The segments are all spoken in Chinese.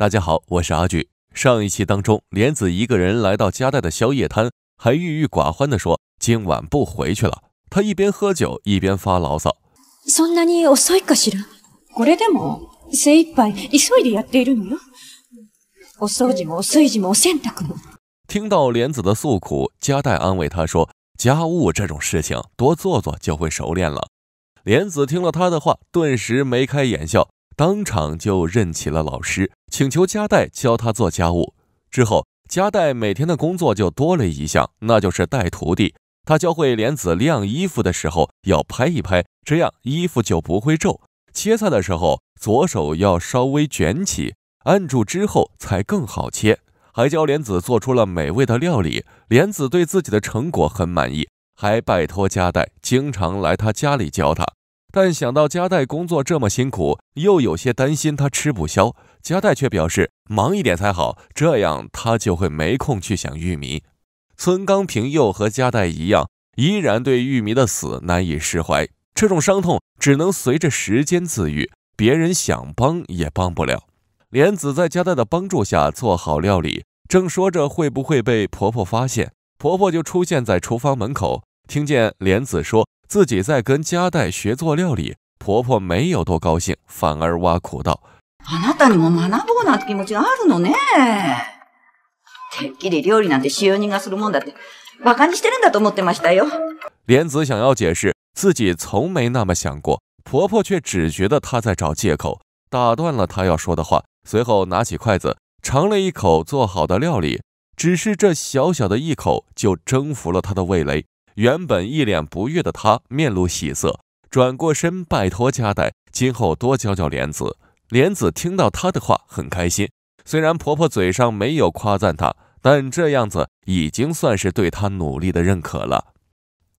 大家好，我是阿菊。上一期当中，莲子一个人来到加代的宵夜摊，还郁郁寡欢地说：“今晚不回去了。”他一边喝酒一边发牢骚。听到莲子的诉苦，加代安慰他说：“家务这种事情，多做做就会熟练了。”莲子听了他的话，顿时眉开眼笑。当场就认起了老师，请求加代教他做家务。之后，加代每天的工作就多了一项，那就是带徒弟。他教会莲子晾衣服的时候要拍一拍，这样衣服就不会皱；切菜的时候左手要稍微卷起，按住之后才更好切。还教莲子做出了美味的料理。莲子对自己的成果很满意，还拜托加代经常来他家里教他。但想到加代工作这么辛苦，又有些担心他吃不消。加代却表示，忙一点才好，这样他就会没空去想玉米。村冈平又和加代一样，依然对玉米的死难以释怀。这种伤痛只能随着时间自愈，别人想帮也帮不了。莲子在加代的帮助下做好料理，正说着会不会被婆婆发现，婆婆就出现在厨房门口，听见莲子说。自己在跟家代学做料理，婆婆没有多高兴，反而挖苦道：“あなたにも学ぼうなんて気持ちがあるのね。てっきり料理なんて使用人がするもんだって、にしてるんだと思ってましたよ。”莲子想要解释自己从没那么想过，婆婆却只觉得她在找借口，打断了她要说的话，随后拿起筷子尝了一口做好的料理，只是这小小的一口就征服了他的味蕾。原本一脸不悦的他，面露喜色，转过身拜托加代，今后多教教莲子。莲子听到他的话，很开心。虽然婆婆嘴上没有夸赞她，但这样子已经算是对她努力的认可了。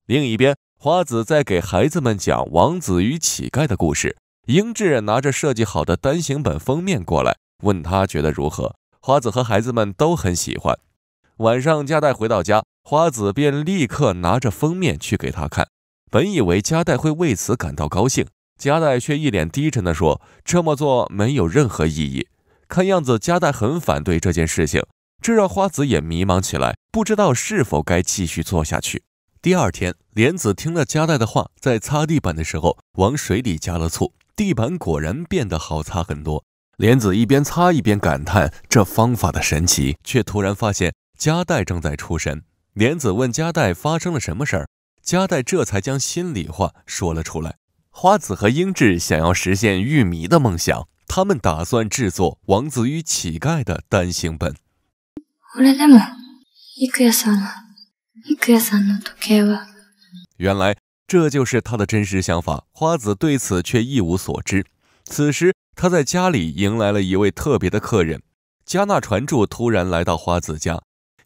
另一边，花子在给孩子们讲《王子与乞丐》的故事。英智拿着设计好的单行本封面过来，问他觉得如何。花子和孩子们都很喜欢。晚上，加代回到家。花子便立刻拿着封面去给他看，本以为加代会为此感到高兴，加代却一脸低沉地说：“这么做没有任何意义。”看样子加代很反对这件事情，这让花子也迷茫起来，不知道是否该继续做下去。第二天，莲子听了加代的话，在擦地板的时候往水里加了醋，地板果然变得好擦很多。莲子一边擦一边感叹这方法的神奇，却突然发现加代正在出神。莲子问加代发生了什么事儿，加代这才将心里话说了出来。花子和英智想要实现御迷的梦想，他们打算制作《王子与乞丐》的单行本。原来这就是他的真实想法，花子对此却一无所知。此时他在家里迎来了一位特别的客人，加纳船主突然来到花子家。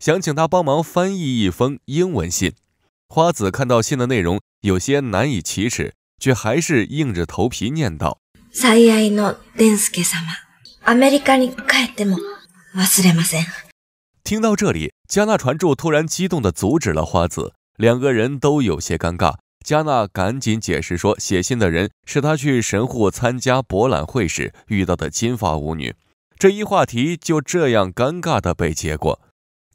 想请他帮忙翻译一封英文信。花子看到信的内容，有些难以启齿，却还是硬着头皮念道：“最デンスケ様、アメリカに帰っても忘れません。”听到这里，加纳船主突然激动的阻止了花子，两个人都有些尴尬。加纳赶紧解释说，写信的人是他去神户参加博览会时遇到的金发舞女。这一话题就这样尴尬的被接过。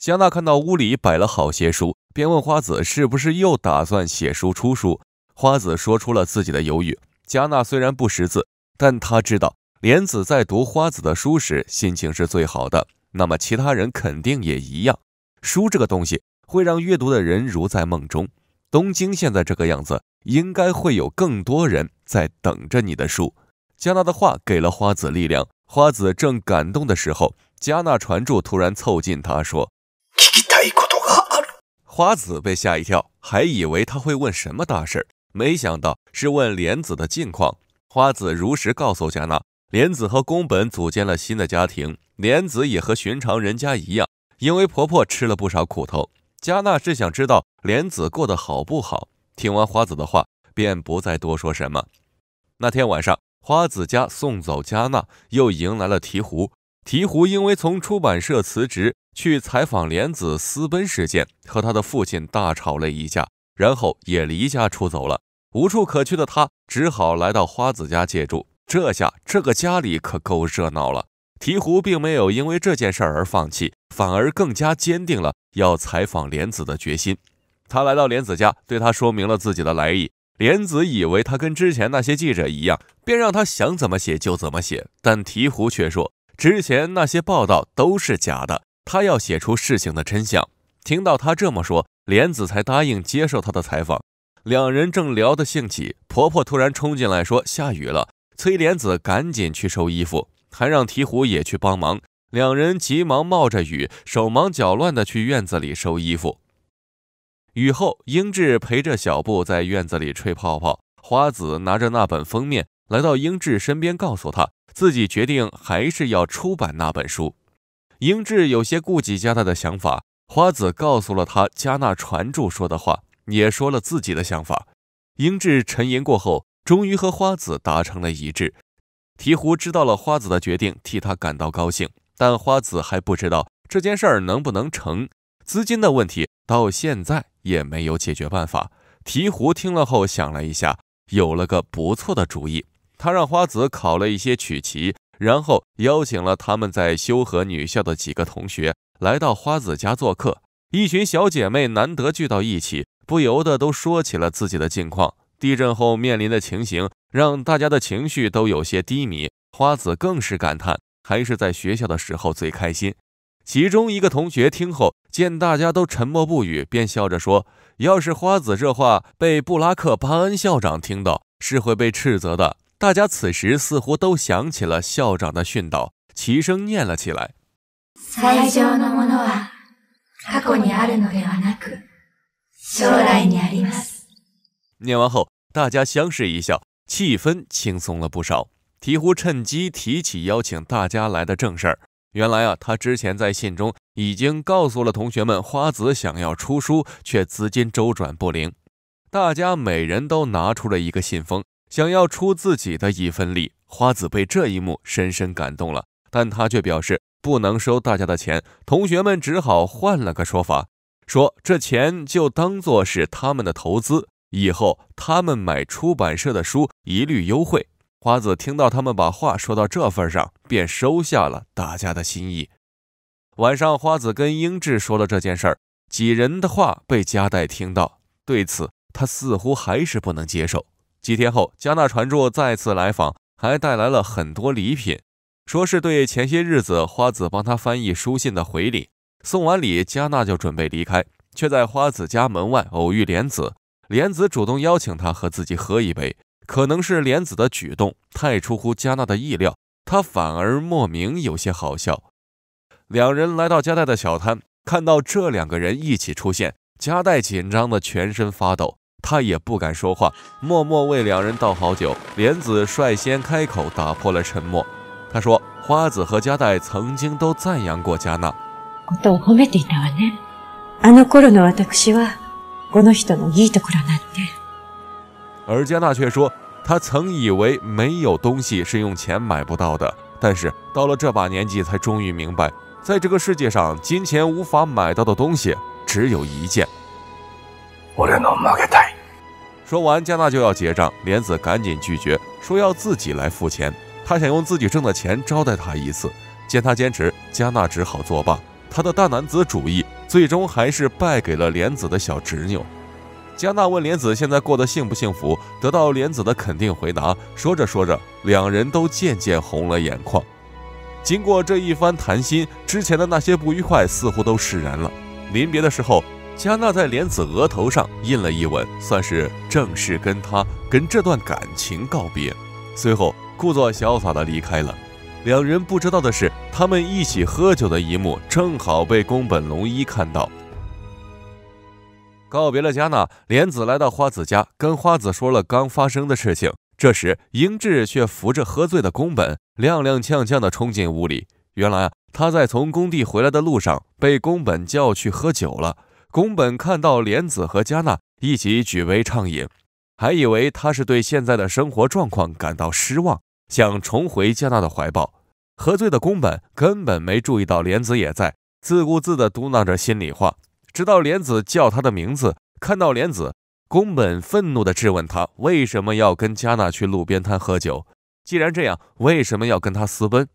加纳看到屋里摆了好些书，便问花子是不是又打算写书出书。花子说出了自己的犹豫。加纳虽然不识字，但他知道莲子在读花子的书时心情是最好的，那么其他人肯定也一样。书这个东西会让阅读的人如在梦中。东京现在这个样子，应该会有更多人在等着你的书。加纳的话给了花子力量。花子正感动的时候，加纳船柱突然凑近他说。花子被吓一跳，还以为他会问什么大事儿，没想到是问莲子的近况。花子如实告诉加纳，莲子和宫本组建了新的家庭，莲子也和寻常人家一样，因为婆婆吃了不少苦头。加纳是想知道莲子过得好不好。听完花子的话，便不再多说什么。那天晚上，花子家送走加纳，又迎来了鹈鹕。鹈鹕因为从出版社辞职。去采访莲子私奔事件，和他的父亲大吵了一架，然后也离家出走了。无处可去的他，只好来到花子家借住。这下这个家里可够热闹了。鹈鹕并没有因为这件事而放弃，反而更加坚定了要采访莲子的决心。他来到莲子家，对他说明了自己的来意。莲子以为他跟之前那些记者一样，便让他想怎么写就怎么写。但鹈鹕却说，之前那些报道都是假的。他要写出事情的真相。听到他这么说，莲子才答应接受他的采访。两人正聊得兴起，婆婆突然冲进来说：“下雨了，催莲子赶紧去收衣服，还让鹈鹕也去帮忙。”两人急忙冒着雨，手忙脚乱地去院子里收衣服。雨后，英智陪着小布在院子里吹泡泡。花子拿着那本封面，来到英智身边，告诉他自己决定还是要出版那本书。英智有些顾及加纳的想法，花子告诉了他加纳船主说的话，也说了自己的想法。英智沉吟过后，终于和花子达成了一致。鹈鹕知道了花子的决定，替他感到高兴，但花子还不知道这件事儿能不能成，资金的问题到现在也没有解决办法。鹈鹕听了后想了一下，有了个不错的主意，他让花子烤了一些曲奇。然后邀请了他们在修和女校的几个同学来到花子家做客，一群小姐妹难得聚到一起，不由得都说起了自己的近况。地震后面临的情形，让大家的情绪都有些低迷。花子更是感叹，还是在学校的时候最开心。其中一个同学听后，见大家都沉默不语，便笑着说：“要是花子这话被布拉克巴恩校长听到，是会被斥责的。”大家此时似乎都想起了校长的训导，齐声念了起来。念完后，大家相视一笑，气氛轻松了不少。提乎趁机提起邀请大家来的正事儿。原来啊，他之前在信中已经告诉了同学们，花子想要出书，却资金周转不灵。大家每人都拿出了一个信封。想要出自己的一份力，花子被这一幕深深感动了，但他却表示不能收大家的钱。同学们只好换了个说法，说这钱就当做是他们的投资，以后他们买出版社的书一律优惠。花子听到他们把话说到这份上，便收下了大家的心意。晚上，花子跟英智说了这件事儿，几人的话被加代听到，对此他似乎还是不能接受。几天后，加纳船主再次来访，还带来了很多礼品，说是对前些日子花子帮他翻译书信的回礼。送完礼，加纳就准备离开，却在花子家门外偶遇莲子。莲子主动邀请他和自己喝一杯。可能是莲子的举动太出乎加纳的意料，他反而莫名有些好笑。两人来到加代的小摊，看到这两个人一起出现，加代紧张的全身发抖。他也不敢说话，默默为两人倒好酒。莲子率先开口，打破了沉默。他说：“花子和加代曾经都赞扬过加纳。”而加纳却说：“他曾以为没有东西是用钱买不到的，但是到了这把年纪，才终于明白，在这个世界上，金钱无法买到的东西只有一件。”说完，加纳就要结账，莲子赶紧拒绝，说要自己来付钱。他想用自己挣的钱招待他一次。见他坚持，加纳只好作罢。他的大男子主义最终还是败给了莲子的小执拗。加纳问莲子现在过得幸不幸福，得到莲子的肯定回答。说着说着，两人都渐渐红了眼眶。经过这一番谈心，之前的那些不愉快似乎都释然了。临别的时候。加纳在莲子额头上印了一吻，算是正式跟他跟这段感情告别。随后，故作潇洒的离开了。两人不知道的是，他们一起喝酒的一幕正好被宫本龙一看到。告别了加纳，莲子来到花子家，跟花子说了刚发生的事情。这时，英智却扶着喝醉的宫本，踉踉跄跄的冲进屋里。原来，他在从工地回来的路上被宫本叫去喝酒了。宫本看到莲子和加纳一起举杯畅饮，还以为他是对现在的生活状况感到失望，想重回加纳的怀抱。喝醉的宫本根本没注意到莲子也在，自顾自地嘟囔着心里话。直到莲子叫他的名字，看到莲子，宫本愤怒地质问他为什么要跟加纳去路边摊喝酒。既然这样，为什么要跟他私奔？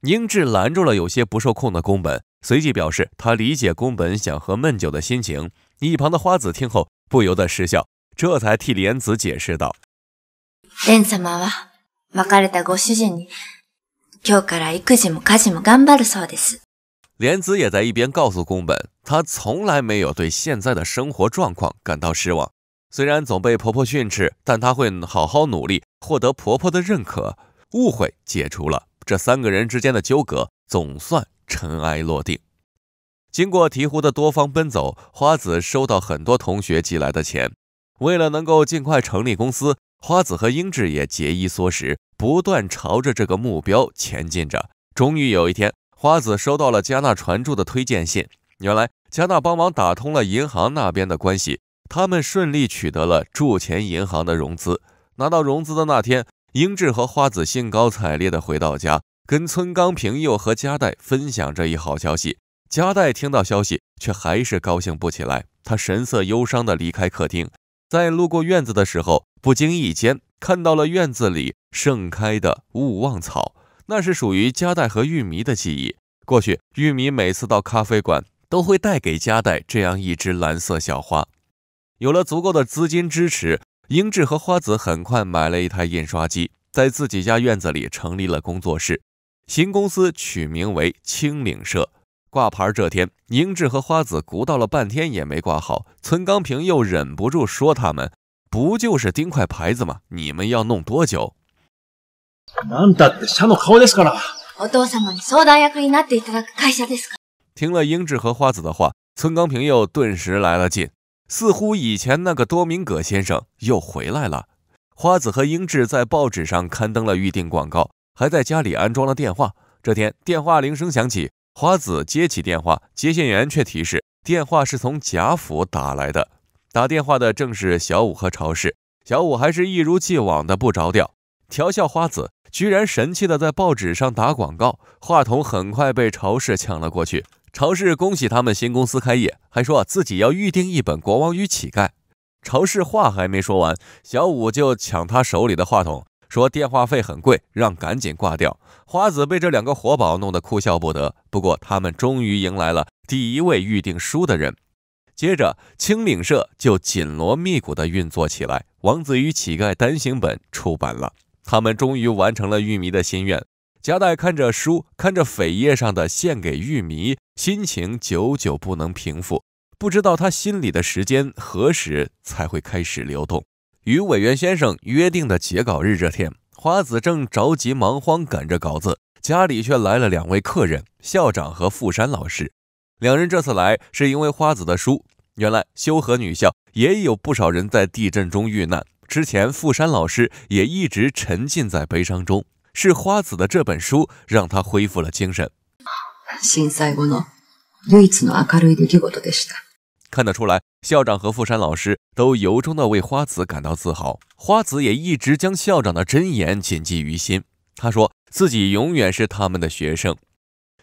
英智拦住了有些不受控的宫本。随即表示，他理解宫本想喝闷酒的心情。一旁的花子听后不由得失笑，这才替莲子解释道：“莲様は別れたご主人に今日から育児も家事も頑張るそうです。”莲子也在一边告诉宫本，她从来没有对现在的生活状况感到失望。虽然总被婆婆训斥，但她会好好努力，获得婆婆的认可。误会解除了，这三个人之间的纠葛总算。尘埃落定，经过鹈鹕的多方奔走，花子收到很多同学寄来的钱。为了能够尽快成立公司，花子和英智也节衣缩食，不断朝着这个目标前进着。终于有一天，花子收到了加纳传住的推荐信。原来，加纳帮忙打通了银行那边的关系，他们顺利取得了铸前银行的融资。拿到融资的那天，英智和花子兴高采烈地回到家。跟村冈平佑和加代分享这一好消息，加代听到消息却还是高兴不起来，他神色忧伤地离开客厅，在路过院子的时候，不经意间看到了院子里盛开的勿忘草，那是属于加代和玉米的记忆。过去，玉米每次到咖啡馆都会带给加代这样一支蓝色小花。有了足够的资金支持，英智和花子很快买了一台印刷机，在自己家院子里成立了工作室。新公司取名为青岭社，挂牌这天，英志和花子鼓捣了半天也没挂好。村刚平又忍不住说：“他们不就是钉块牌子吗？你们要弄多久？”听了英智和花子的话，村冈平又顿时来了劲，似乎以前那个多明戈先生又回来了。花子和英智在报纸上刊登了预定广告。还在家里安装了电话。这天，电话铃声响起，花子接起电话，接线员却提示电话是从贾府打来的。打电话的正是小五和朝氏。小五还是一如既往的不着调，调笑花子，居然神气的在报纸上打广告。话筒很快被朝氏抢了过去。朝氏恭喜他们新公司开业，还说自己要预定一本《国王与乞丐》。朝氏话还没说完，小五就抢他手里的话筒。说电话费很贵，让赶紧挂掉。花子被这两个活宝弄得哭笑不得。不过他们终于迎来了第一位预定书的人。接着青岭社就紧锣密鼓地运作起来。王子与乞丐单行本出版了，他们终于完成了玉米的心愿。夹带看着书，看着扉页上的献给玉米，心情久久不能平复。不知道他心里的时间何时才会开始流动。与委员先生约定的截稿日这天，花子正着急忙慌赶着稿子，家里却来了两位客人——校长和富山老师。两人这次来是因为花子的书。原来修和女校也有不少人在地震中遇难。之前富山老师也一直沉浸在悲伤中，是花子的这本书让他恢复了精神。看得出来，校长和富山老师都由衷的为花子感到自豪。花子也一直将校长的箴言谨记于心。他说自己永远是他们的学生。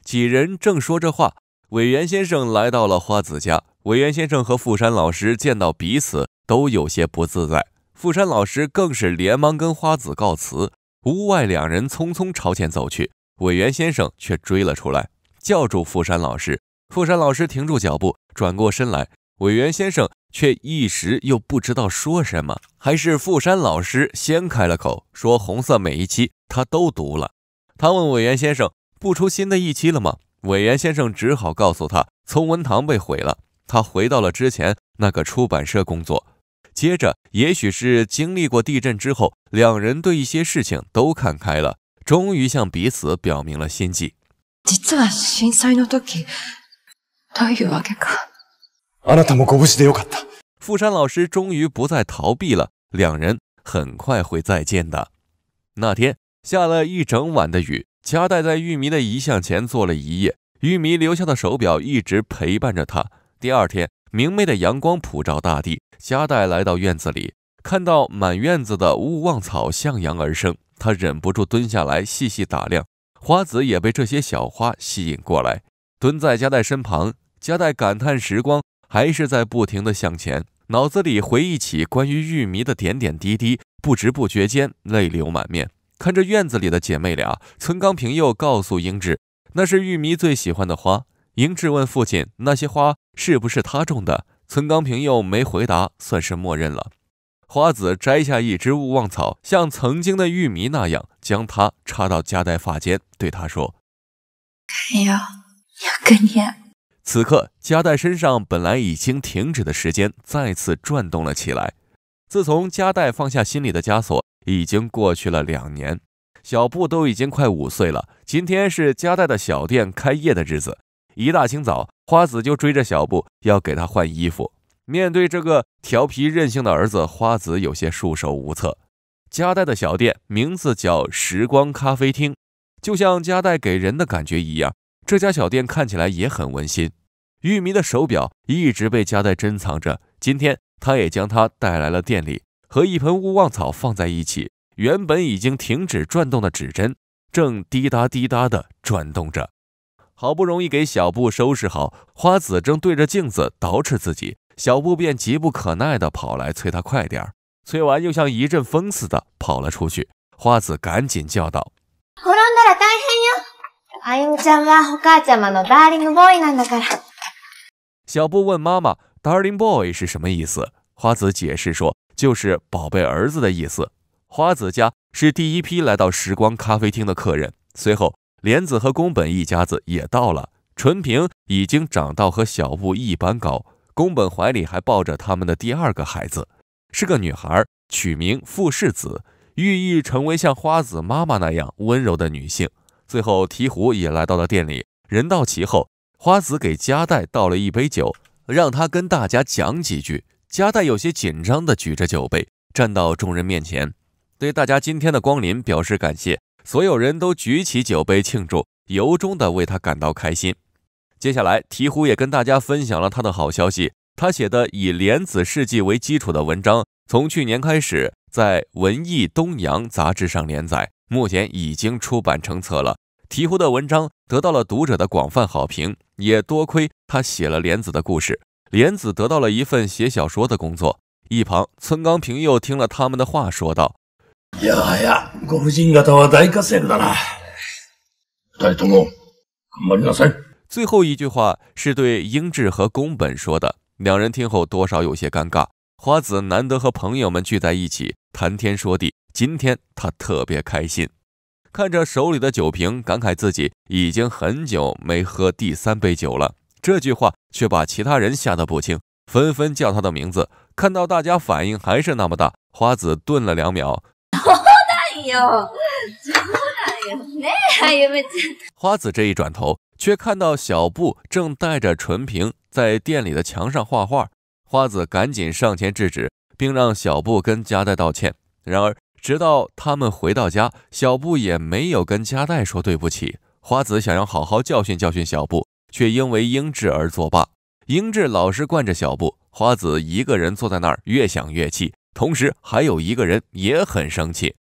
几人正说着话，委员先生来到了花子家。委员先生和富山老师见到彼此都有些不自在，富山老师更是连忙跟花子告辞。屋外两人匆匆朝前走去，委员先生却追了出来，叫住富山老师。富山老师停住脚步，转过身来。委员先生却一时又不知道说什么，还是富山老师先开了口，说：“红色每一期他都读了。”他问委员先生：“不出新的一期了吗？”委员先生只好告诉他：“从文堂被毁了，他回到了之前那个出版社工作。”接着，也许是经历过地震之后，两人对一些事情都看开了，终于向彼此表明了心迹。富山老师终于不再逃避了，两人很快会再见的。那天下了一整晚的雨，加代在玉米的遗像前坐了一夜，玉米留下的手表一直陪伴着他。第二天，明媚的阳光普照大地，加代来到院子里，看到满院子的勿忘草向阳而生，他忍不住蹲下来细细打量。花子也被这些小花吸引过来，蹲在加代身旁。加代感叹时光。还是在不停的向前，脑子里回忆起关于玉米的点点滴滴，不知不觉间泪流满面。看着院子里的姐妹俩，村刚平又告诉英智，那是玉米最喜欢的花。英智问父亲，那些花是不是他种的？村刚平又没回答，算是默认了。花子摘下一只勿忘草，像曾经的玉米那样，将它插到夹带发间，对他说：“哎呀，有个你。”此刻，加代身上本来已经停止的时间再次转动了起来。自从加代放下心里的枷锁，已经过去了两年。小布都已经快五岁了。今天是加代的小店开业的日子。一大清早，花子就追着小布要给他换衣服。面对这个调皮任性的儿子，花子有些束手无策。加代的小店名字叫“时光咖啡厅”，就像加代给人的感觉一样。这家小店看起来也很温馨。玉米的手表一直被夹在珍藏着，今天他也将它带来了店里，和一盆勿忘草放在一起。原本已经停止转动的指针，正滴答滴答地转动着。好不容易给小布收拾好，花子正对着镜子捯饬自己，小布便急不可耐地跑来催他快点儿，催完又像一阵风似的跑了出去。花子赶紧叫道。阿英ちゃんはお母ちゃんのダーリングボーイなんだから。小布问妈妈 “darling boy” 是什么意思？花子解释说，就是宝贝儿子的意思。花子家是第一批来到时光咖啡厅的客人，随后莲子和宫本一家子也到了。纯平已经长到和小布一般高，宫本怀里还抱着他们的第二个孩子，是个女孩，取名富士子，寓意成为像花子妈妈那样温柔的女性。最后，鹈鹕也来到了店里。人到齐后，花子给加代倒了一杯酒，让他跟大家讲几句。加代有些紧张地举着酒杯，站到众人面前，对大家今天的光临表示感谢。所有人都举起酒杯庆祝，由衷地为他感到开心。接下来，鹈鹕也跟大家分享了他的好消息：他写的以莲子事迹为基础的文章，从去年开始。在《文艺东洋》杂志上连载，目前已经出版成册了。鹈鹕的文章得到了读者的广泛好评，也多亏他写了莲子的故事，莲子得到了一份写小说的工作。一旁，村冈平又听了他们的话，说道：“いやご婦人方は大活躍だな。二人とも頑張りなさい。”最后一句话是对英智和宫本说的，两人听后多少有些尴尬。花子难得和朋友们聚在一起谈天说地，今天他特别开心，看着手里的酒瓶，感慨自己已经很久没喝第三杯酒了。这句话却把其他人吓得不轻，纷纷叫他的名字。看到大家反应还是那么大，花子顿了两秒。花子这一转头，却看到小布正带着纯平在店里的墙上画画。花子赶紧上前制止，并让小布跟加代道歉。然而，直到他们回到家，小布也没有跟加代说对不起。花子想要好好教训教训小布，却因为英智而作罢。英智老是惯着小布，花子一个人坐在那儿，越想越气。同时，还有一个人也很生气。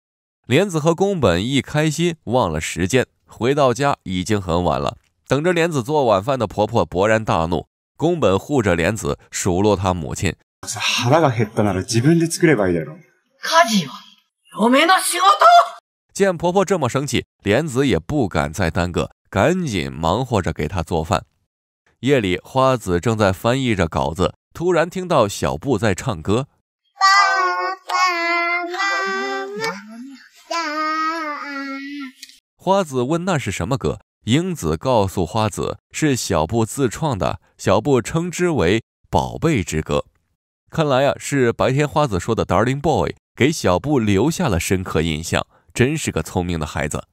莲子和宫本一开心忘了时间，回到家已经很晚了。等着莲子做晚饭的婆婆勃然大怒。宫本护着莲子，数落他母亲。家见婆婆这么生气，莲子也不敢再耽搁，赶紧忙活着给她做饭。夜里，花子正在翻译着稿子，突然听到小布在唱歌。花子问：“那是什么歌？”英子告诉花子，是小布自创的。小布称之为“宝贝之歌”。看来呀，是白天花子说的 “Darling Boy” 给小布留下了深刻印象，真是个聪明的孩子。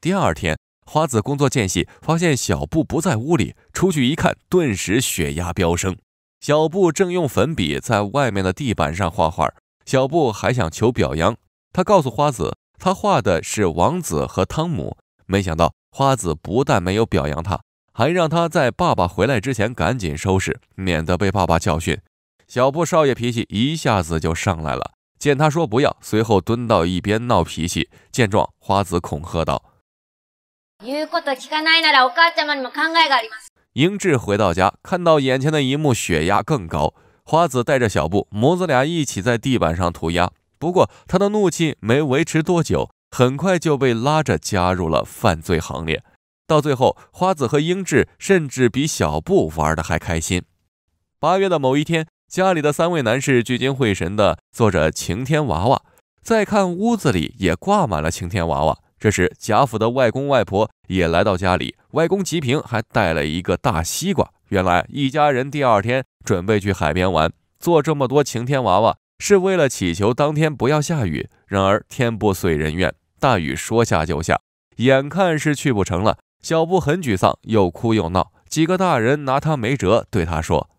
第二天，花子工作间隙发现小布不在屋里，出去一看，顿时血压飙升。小布正用粉笔在外面的地板上画画。小布还想求表扬，他告诉花子，他画的是王子和汤姆。没想到。花子不但没有表扬他，还让他在爸爸回来之前赶紧收拾，免得被爸爸教训。小布少爷脾气一下子就上来了，见他说不要，随后蹲到一边闹脾气。见状，花子恐吓道：“英智回到家，看到眼前的一幕，血压更高。花子带着小布，母子俩一起在地板上涂鸦。不过，他的怒气没维持多久。”很快就被拉着加入了犯罪行列，到最后，花子和英智甚至比小布玩的还开心。八月的某一天，家里的三位男士聚精会神地做着晴天娃娃，再看屋子里也挂满了晴天娃娃。这时，贾府的外公外婆也来到家里，外公吉平还带了一个大西瓜。原来，一家人第二天准备去海边玩，做这么多晴天娃娃是为了祈求当天不要下雨。然而，天不遂人愿。大雨说下就下，眼看是去不成了。小布很沮丧，又哭又闹。几个大人拿他没辙，对他说：“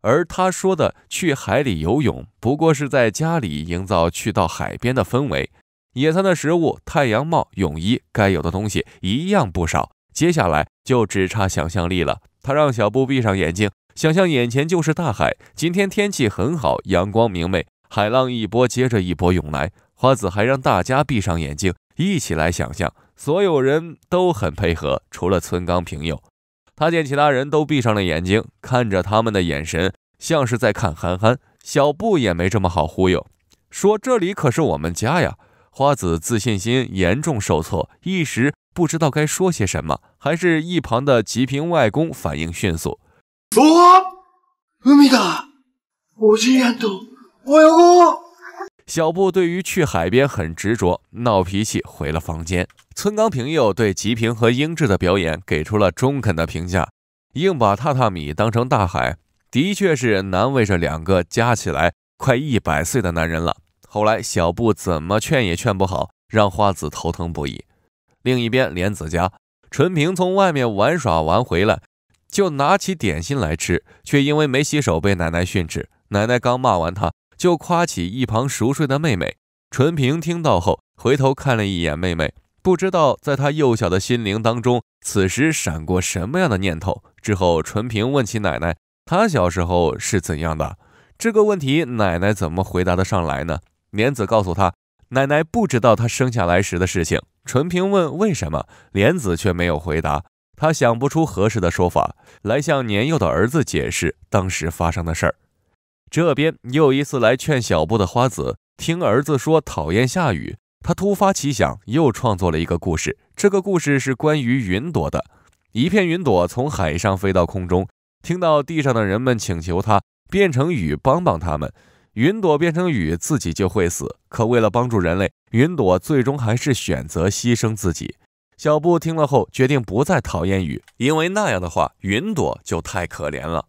而他说的去海里游泳，不过是在家里营造去到海边的氛围。野餐的食物、太阳帽、泳衣，该有的东西一样不少。接下来就只差想象力了。他让小布闭上眼睛，想象眼前就是大海。今天天气很好，阳光明媚。”海浪一波接着一波涌来，花子还让大家闭上眼睛，一起来想象。所有人都很配合，除了村刚平佑。他见其他人都闭上了眼睛，看着他们的眼神，像是在看憨憨。小布也没这么好忽悠，说这里可是我们家呀。花子自信心严重受挫，一时不知道该说些什么。还是一旁的吉平外公反应迅速。我我呦，小布对于去海边很执着，闹脾气回了房间。村冈平佑对吉平和英智的表演给出了中肯的评价，硬把榻榻米当成大海，的确是难为这两个加起来快一百岁的男人了。后来小布怎么劝也劝不好，让花子头疼不已。另一边莲子家，纯平从外面玩耍完回来，就拿起点心来吃，却因为没洗手被奶奶训斥。奶奶刚骂完他。就夸起一旁熟睡的妹妹，纯平听到后回头看了一眼妹妹，不知道在她幼小的心灵当中，此时闪过什么样的念头。之后，纯平问起奶奶，她小时候是怎样的？这个问题，奶奶怎么回答得上来呢？莲子告诉他，奶奶不知道她生下来时的事情。纯平问为什么，莲子却没有回答，他想不出合适的说法来向年幼的儿子解释当时发生的事儿。这边又一次来劝小布的花子，听儿子说讨厌下雨，他突发奇想，又创作了一个故事。这个故事是关于云朵的。一片云朵从海上飞到空中，听到地上的人们请求他变成雨帮帮他们。云朵变成雨，自己就会死。可为了帮助人类，云朵最终还是选择牺牲自己。小布听了后，决定不再讨厌雨，因为那样的话，云朵就太可怜了。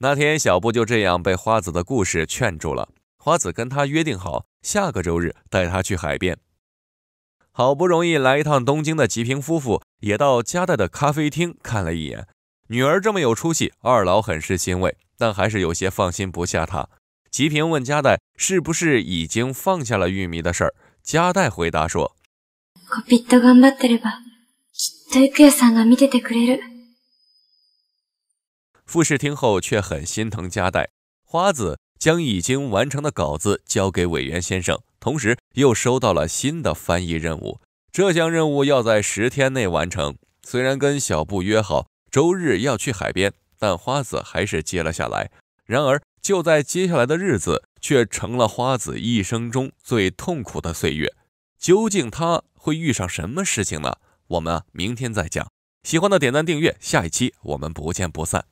那天，小布就这样被花子的故事劝住了。花子跟他约定好，下个周日带他去海边。好不容易来一趟东京的吉平夫妇，也到加代的咖啡厅看了一眼。女儿这么有出息，二老很是欣慰，但还是有些放心不下她。吉平问加代，是不是已经放下了玉米的事儿？加代回答说。富士听后却很心疼加代。花子将已经完成的稿子交给委员先生，同时又收到了新的翻译任务。这项任务要在十天内完成。虽然跟小布约好周日要去海边，但花子还是接了下来。然而，就在接下来的日子，却成了花子一生中最痛苦的岁月。究竟他会遇上什么事情呢？我们明天再讲。喜欢的点赞订阅，下一期我们不见不散。